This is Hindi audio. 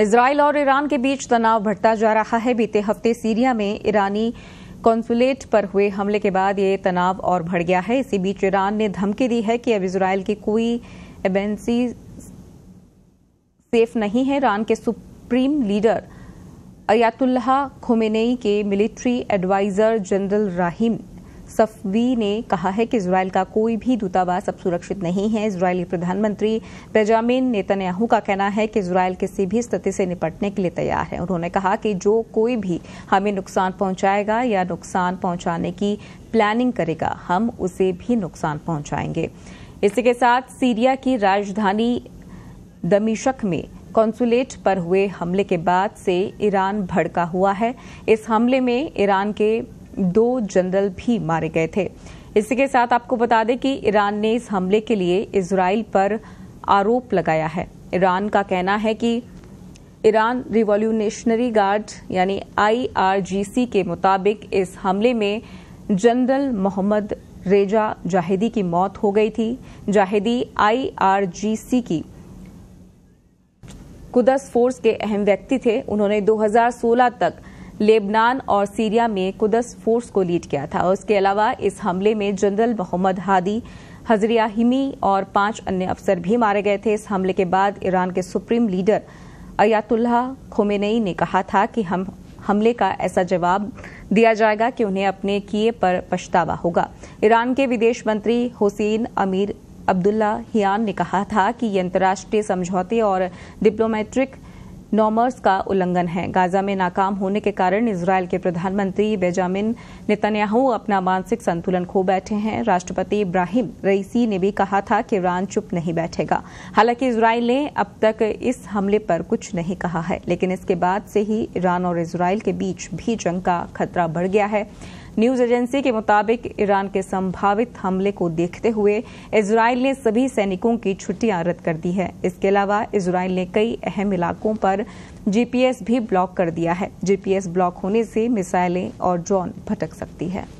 इसराइल और ईरान के बीच तनाव बढ़ता जा रहा है बीते हफ्ते सीरिया में ईरानी कॉन्सुलेट पर हुए हमले के बाद ये तनाव और बढ़ गया है इसी बीच ईरान ने धमकी दी है कि अब इसराइल की कोई एजेंसी सेफ नहीं है ईरान के सुप्रीम लीडर अयातुल्ला खुमेनई के military adviser general Rahim Safavi ने कहा है कि इसराइल का कोई भी दूतावास अब सुरक्षित नहीं है इसराइली प्रधानमंत्री बेजामिन नेतन्याहू का कहना है कि इसराइल किसी भी स्थिति से निपटने के लिए तैयार है उन्होंने कहा कि जो कोई भी हमें नुकसान पहुंचाएगा या नुकसान पहुंचाने की प्लानिंग करेगा हम उसे भी नुकसान पहुंचाएंगे इसी के साथ सीरिया की राजधानी दमिशक में कॉन्सुलेट पर हुए हमले के बाद से ईरान भड़का हुआ है इस हमले में ईरान के दो जनरल भी मारे गए थे इसी के साथ आपको बता दें कि ईरान ने इस हमले के लिए इसराइल पर आरोप लगाया है ईरान का कहना है कि ईरान रिवॉल्यूशनरी गार्ड यानी आईआरजीसी के मुताबिक इस हमले में जनरल मोहम्मद रेजा जाहिदी की मौत हो गई थी जाहिदी आईआरजीसी की कुदस फोर्स के अहम व्यक्ति थे उन्होंने 2016 तक लेबनान और सीरिया में कुदस फोर्स को लीड किया था उसके अलावा इस हमले में जनरल मोहम्मद हादी हजरिया हिमी और पांच अन्य अफसर भी मारे गए थे इस हमले के बाद ईरान के सुप्रीम लीडर अयातुल्ला खोमेनई ने कहा था कि हम हमले का ऐसा जवाब दिया जाएगा कि उन्हें अपने किए पर पछतावा होगा ईरान के विदेश मंत्री हुसैन अमीर अब्दुल्ला हियान ने कहा था कि ये अंतर्राष्ट्रीय समझौते और डिप्लोमेट्रिक नॉमर्स का उल्लंघन है गाजा में नाकाम होने के कारण इसराइल के प्रधानमंत्री बेजामिन नेतन्याहू अपना मानसिक संतुलन खो बैठे हैं राष्ट्रपति इब्राहिम रईसी ने भी कहा था कि ईरान चुप नहीं बैठेगा हालांकि इसराइल ने अब तक इस हमले पर कुछ नहीं कहा है लेकिन इसके बाद से ही ईरान और इसराइल के बीच भी जंग का खतरा बढ़ गया है न्यूज एजेंसी के मुताबिक ईरान के संभावित हमले को देखते हुए इसराइल ने सभी सैनिकों की छुट्टियां रद्द कर दी है इसके अलावा इसराइल ने कई अहम इलाकों पर जीपीएस भी ब्लॉक कर दिया है जीपीएस ब्लॉक होने से मिसाइलें और ड्रोन भटक सकती है